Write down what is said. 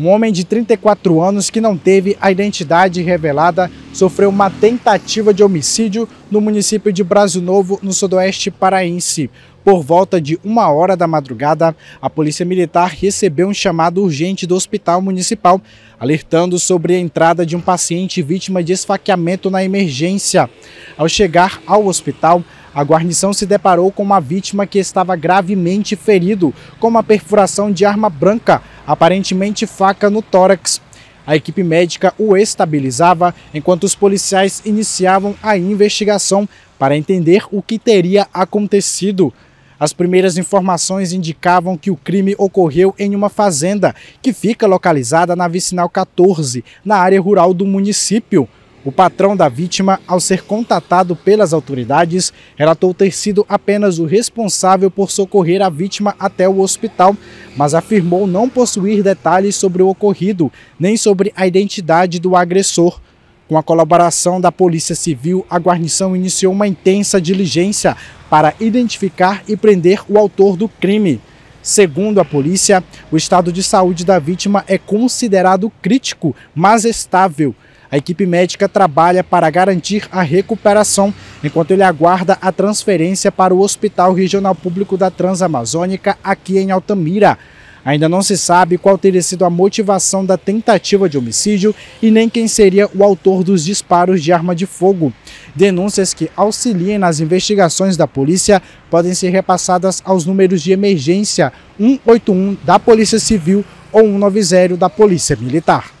Um homem de 34 anos que não teve a identidade revelada sofreu uma tentativa de homicídio no município de Brasil Novo, no sudoeste paraense. Por volta de uma hora da madrugada, a Polícia Militar recebeu um chamado urgente do Hospital Municipal, alertando sobre a entrada de um paciente vítima de esfaqueamento na emergência. Ao chegar ao hospital, a guarnição se deparou com uma vítima que estava gravemente ferido com uma perfuração de arma branca, aparentemente faca no tórax. A equipe médica o estabilizava enquanto os policiais iniciavam a investigação para entender o que teria acontecido. As primeiras informações indicavam que o crime ocorreu em uma fazenda que fica localizada na vicinal 14, na área rural do município. O patrão da vítima, ao ser contatado pelas autoridades, relatou ter sido apenas o responsável por socorrer a vítima até o hospital, mas afirmou não possuir detalhes sobre o ocorrido, nem sobre a identidade do agressor. Com a colaboração da Polícia Civil, a guarnição iniciou uma intensa diligência para identificar e prender o autor do crime. Segundo a polícia, o estado de saúde da vítima é considerado crítico, mas estável. A equipe médica trabalha para garantir a recuperação, enquanto ele aguarda a transferência para o Hospital Regional Público da Transamazônica, aqui em Altamira. Ainda não se sabe qual teria sido a motivação da tentativa de homicídio e nem quem seria o autor dos disparos de arma de fogo. Denúncias que auxiliem nas investigações da polícia podem ser repassadas aos números de emergência 181 da Polícia Civil ou 190 da Polícia Militar.